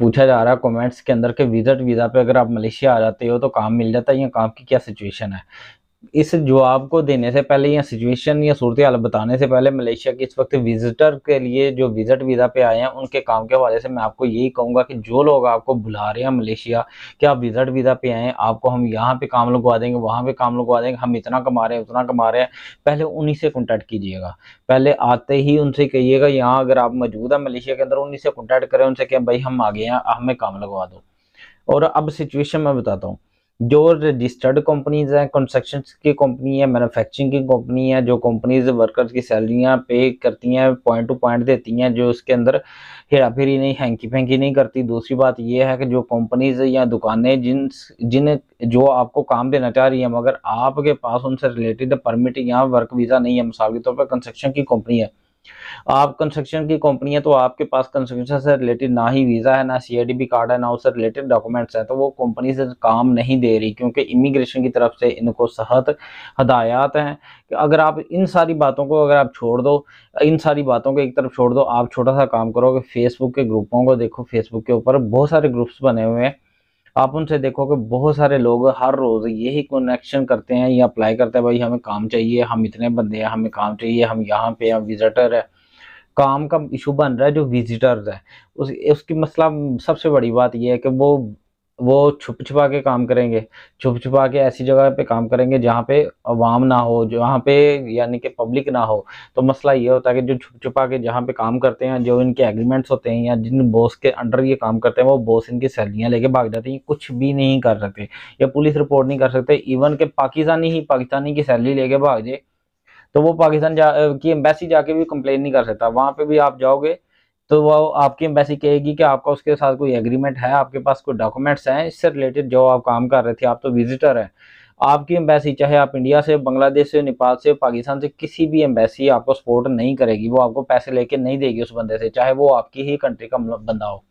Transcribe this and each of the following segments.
पूछा जा रहा है कमेंट्स के अंदर के विजिट वीज़ा पे अगर आप मलेशिया आ जाते हो तो काम मिल जाता है या काम की क्या सिचुएशन है इस जवाब को देने से पहले या सिचुएशन या सूरत हाल बताने से पहले मलेशिया के इस वक्त विजिटर के लिए जो विजिट वीज़ा पे आए हैं उनके काम के हवाले से मैं आपको यही कहूँगा कि जो लोग आपको बुला रहे हैं मलेशिया कि आप विजिट वीज़ा पे हैं आपको हम यहाँ पे काम लगवा देंगे वहाँ पे काम लगवा देंगे हम इतना कमा रहे हैं उतना कमा रहे हैं पहले उन्हीं से कॉन्टैक्ट कीजिएगा पहले आते ही उनसे कहिएगा यहाँ अगर आप मौजूद हैं मलेशिया के अंदर उन्हीं से कॉन्टैक्ट करें उनसे कहें भाई हम आगे हैं हमें काम लगवा दो और अब सिचुएशन मैं बताता हूँ जो रजिस्टर्ड कंपनीज हैं कंस्ट्रक्शन की कंपनी है मैन्युफैक्चरिंग की कंपनी है जो कंपनीज वर्कर्स की सैलरियां पे करती हैं पॉइंट टू पॉइंट देती हैं जो उसके अंदर हेरा फेरी नहीं हैंकी फेंकी नहीं करती दूसरी बात यह है कि जो कंपनीज या दुकानें जिन जिन जो आपको काम देना चाह रही है मगर आपके पास उनसे रिलेटेड परमिट या वर्क वीज़ा नहीं है मिसाल के तौर पर कंस्ट्रक्शन की कंपनी है आप कंस्ट्रक्शन की कंपनी है तो आपके पास कंस्ट्रक्शन से रिलेटेड ना ही वीज़ा है ना सीआईडीबी कार्ड है ना उससे रिलेटेड डॉक्यूमेंट्स हैं तो वो कंपनी से काम नहीं दे रही क्योंकि इमिग्रेशन की तरफ से इनको सहत हदायत हैं कि अगर आप इन सारी बातों को अगर आप छोड़ दो इन सारी बातों को एक तरफ छोड़ दो आप छोटा सा काम करो कि फेसबुक के ग्रुपों को देखो फेसबुक के ऊपर बहुत सारे ग्रुप्स बने हुए हैं आप उनसे देखो कि बहुत सारे लोग हर रोज़ यही कनेक्शन करते हैं या अप्लाई करते हैं भाई हमें काम चाहिए हम इतने बंदे हैं हमें काम चाहिए हम यहाँ पे हम विजिटर है काम का इशू बन रहा है जो विजिटर्स है उस उसकी मसला मतलब सबसे बड़ी बात यह है कि वो वो छुप छुपा के काम करेंगे छुप छुपा के ऐसी जगह पे काम करेंगे जहाँ पे अवाम ना हो जहाँ पे यानी कि पब्लिक ना हो तो मसला ये होता है कि जो छुप छुपा के जहाँ पे काम करते हैं जो इनके एग्रीमेंट्स होते हैं या जिन बॉस के अंडर ये काम करते हैं वो बॉस इनकी सैलरियाँ लेके भाग जाते हैं कुछ भी नहीं कर सकते या पुलिस रिपोर्ट नहीं कर सकते इवन के पाकिस्तानी ही पाकिस्तानी की सैलरी लेके भाग जाए तो वो पाकिस्तान जा की एम्बेसी जाके भी कंप्लेन नहीं कर सकता वहाँ पर भी आप जाओगे तो वो आपकी एम्बेसी कहेगी कि आपका उसके साथ कोई एग्रीमेंट है आपके पास कोई डॉक्यूमेंट्स हैं इससे रिलेटेड जो आप काम कर रहे थे आप तो विजिटर हैं आपकी एम्बेसी चाहे आप इंडिया से बांग्लादेश से नेपाल से पाकिस्तान से किसी भी एम्बेसी आपको सपोर्ट नहीं करेगी वो आपको पैसे लेके नहीं देगी उस बंदे से चाहे वो आपकी ही कंट्री का मतलब बंदा हो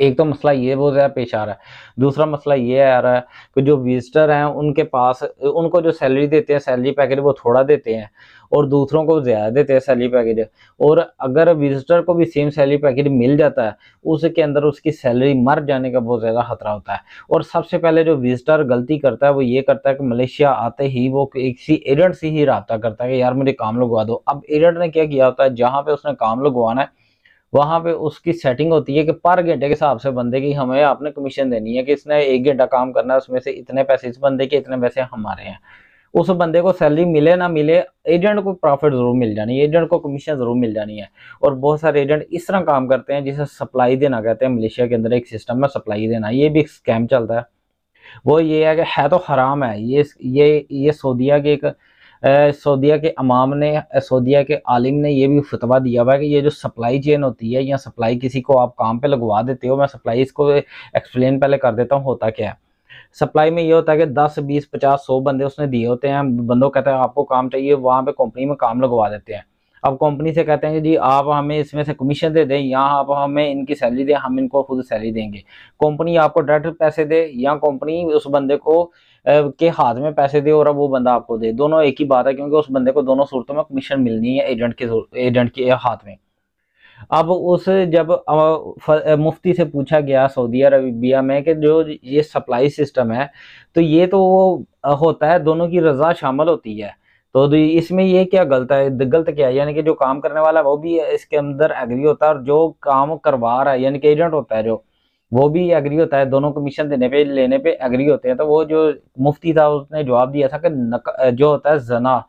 एक तो मसला ये बहुत ज़्यादा पेश आ रहा है दूसरा मसला ये आ रहा है कि जो विजिटर हैं उनके पास उनको जो सैलरी देते हैं सैलरी पैकेज वो थोड़ा देते हैं और दूसरों को ज़्यादा देते हैं सैलरी पैकेज और अगर विजिटर को भी सेम सैलरी पैकेज मिल जाता है उसके अंदर उसकी सैलरी मर जाने का बहुत ज़्यादा खतरा होता है और सबसे पहले जो विजिटर गलती करता है वो ये करता है कि मलेशिया आते ही वो किसी एजेंट से ही रबता करता है कि यार मुझे काम लगवा दो अब एजेंट ने क्या किया होता है जहाँ पर उसने काम लगवाना है वहाँ पे उसकी सेटिंग होती है कि पर घंटे के हिसाब से बंदे की हमें आपने कमीशन देनी है कि इसने एक घंटा काम करना है उसमें से इतने पैसे इस बंदे के इतने पैसे हमारे हैं उस बंदे को सैलरी मिले ना मिले एजेंट को प्रॉफिट जरूर मिल जानी है एजेंट को कमीशन जरूर मिल जानी है और बहुत सारे एजेंट इस तरह काम करते हैं जिसे सप्लाई देना कहते हैं मलेशिया के अंदर एक सिस्टम में सप्लाई देना ये भी एक स्कैम चलता है वो ये है कि है तो हराम है ये ये ये सऊदिया के एक सऊदिया के अमाम ने सऊदिया के आलिम ने ये भी फतवा दिया हुआ है कि ये जो सप्लाई चेन होती है या सप्लाई किसी को आप काम पे लगवा देते हो मैं सप्लाई इसको एक्सप्लेन पहले कर देता हूँ होता क्या है सप्लाई में ये होता है कि दस बीस पचास सौ बंदे उसने दिए होते हैं बंदों कहते हैं आपको काम चाहिए वहाँ पे कंपनी में काम लगवा देते हैं अब कंपनी से कहते हैं कि जी आप हमें इसमें से कमीशन दे दें या आप हमें इनकी सैलरी दें हम इनको खुद सैलरी देंगे कंपनी आपको डायरेक्ट पैसे दे या कंपनी उस बंदे को के हाथ में पैसे दे और अब वो बंदा आपको दे दोनों एक ही बात है क्योंकि उस बंदे को दोनों सूरतों में कमीशन मिलनी है एजेंट के एजेंट के हाथ में अब उस जब मुफ्ती से पूछा गया सऊदी अरबिया में कि जो ये सप्लाई सिस्टम है तो ये तो वो होता है दोनों की रजा शामिल होती है तो, तो इसमें ये क्या गलत है गलत क्या है यानी कि जो काम करने वाला है वो भी इसके अंदर एग्री होता है और जो काम करवा रहा है यानी कि एजेंट होता है जो वो भी एग्री होता है दोनों कमीशन देने पे लेने पे एग्री होते हैं तो वो जो मुफ्ती था उसने जवाब दिया था कि नक, जो होता है जना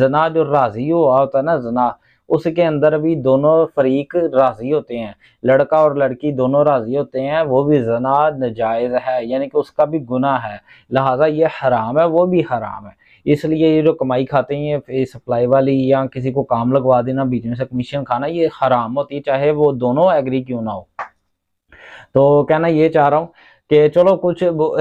जना जो राजी हुआ होता है ना जना उसके अंदर भी दोनों फरीक राजी होते हैं लड़का और लड़की दोनों राजी होते हैं वो भी जना नजायज़ है यानी कि उसका भी गुना है लिहाजा ये हराम है वो भी हराम है इसलिए ये जो कमाई खाते हैं ये सप्लाई वाली या किसी को काम लगवा देना बीच में से कमीशन खाना ये हराम होती है चाहे वो दोनों एग्री क्यों ना हो तो कहना ये चाह रहा हूँ कि चलो कुछ वो,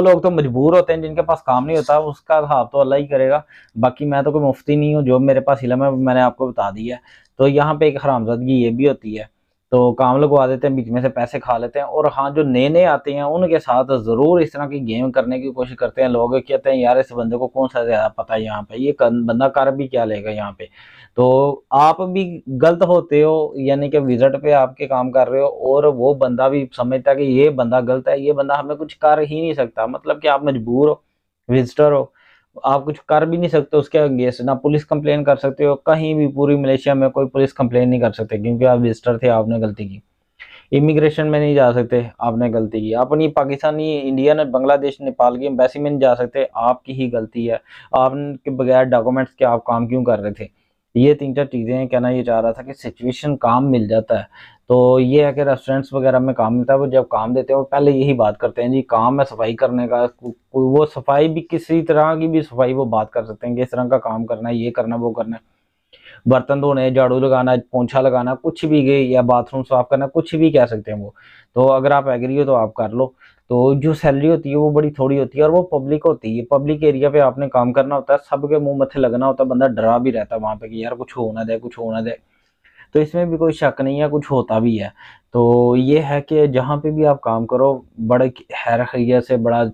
लोग तो मजबूर होते हैं जिनके पास काम नहीं होता उसका हिसाब तो अल्लाह ही करेगा बाकी मैं तो कोई मुफ्ती नहीं हूँ जो मेरे पास इलम है मैंने आपको बता दिया है तो यहाँ पे एक हरामजदगी ये भी होती है तो काम लगवा देते हैं बीच में से पैसे खा लेते हैं और हाँ जो नए नए आते हैं उनके साथ ज़रूर इस तरह की गेम करने की कोशिश करते हैं लोग कहते हैं यार इस बंदे को कौन सा ज़्यादा पता है यहाँ पे ये बंदा कर भी क्या लेगा यहाँ पे तो आप भी गलत होते हो यानी कि विजिट पे आपके काम कर रहे हो और वो बंदा भी समझता है कि ये बंदा गलत है ये बंदा हमें कुछ कर ही नहीं सकता मतलब कि आप मजबूर हो विजिटर हो आप कुछ कर भी नहीं सकते उसके अगेंस्ट ना पुलिस कंप्लेन कर सकते हो कहीं भी पूरी मलेशिया में कोई पुलिस कंप्लेन नहीं कर सकते क्योंकि आप विजिटर थे आपने गलती की इमिग्रेशन में नहीं जा सकते आपने गलती की अपनी पाकिस्तानी इंडिया ने बांग्लादेश नेपाल की एम्बेसी में नहीं जा सकते आपकी ही गलती है आपके बगैर डॉक्यूमेंट्स के आप काम क्यों कर रहे थे ये तीन चार चीज़ें कहना ये चाह रहा था कि सिचुएशन काम मिल जाता है तो ये है कि रेस्टोरेंट्स वगैरह में काम मिलता है वो जब काम देते हैं वो पहले यही बात करते हैं जी काम है सफाई करने का वो सफाई भी किसी तरह की भी सफाई वो बात कर सकते हैं कि इस तरह का काम करना है ये करना वो करना है बर्तन धोने झाड़ू लगाना पोंछा लगाना कुछ भी गई या बाथरूम साफ करना कुछ भी कह सकते हैं वो तो अगर आप एग्री हो तो आप कर लो तो जो सैलरी होती है वो बड़ी थोड़ी होती है और वो पब्लिक होती है पब्लिक एरिया पे आपने काम करना होता है सबके मुंह मथे लगना होता है बंदा डरा भी रहता है वहाँ पे कि यार कुछ होना दे कुछ होना दे तो इसमें भी कोई शक नहीं है कुछ होता भी है तो ये है कि जहाँ पे भी आप काम करो बड़े हैर खैया से बड़ा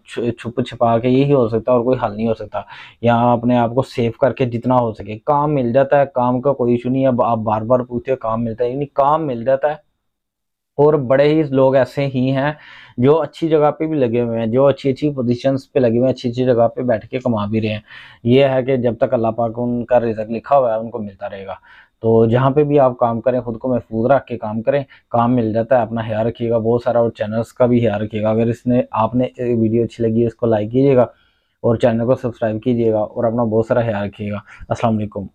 छुप छुपा के यही हो सकता है और कोई हल नहीं हो सकता यहाँ अपने आप को सेव करके जितना हो सके काम मिल जाता है काम का कोई इशू नहीं है आप बार बार पूछते हो काम मिलता है यानी काम मिल जाता है और बड़े ही लोग ऐसे ही हैं जो अच्छी जगह पे भी लगे हुए हैं जो अच्छी अच्छी पोजीशंस पे लगे हुए हैं अच्छी अच्छी जगह पे बैठ के कमा भी रहे हैं ये है कि जब तक अल्लाह पाक उनका रिजक लिखा हुआ है उनको मिलता रहेगा तो जहाँ पे भी आप काम करें खुद को महफूज रख के काम करें काम मिल जाता है अपना ख्याल रखिएगा बहुत सारा और चैनल्स का भी ख्याल रखिएगा अगर इसने आपने वीडियो अच्छी लगी इसको लाइक कीजिएगा और चैनल को सब्सक्राइब कीजिएगा और अपना बहुत सारा ख्याल रखिएगा असलम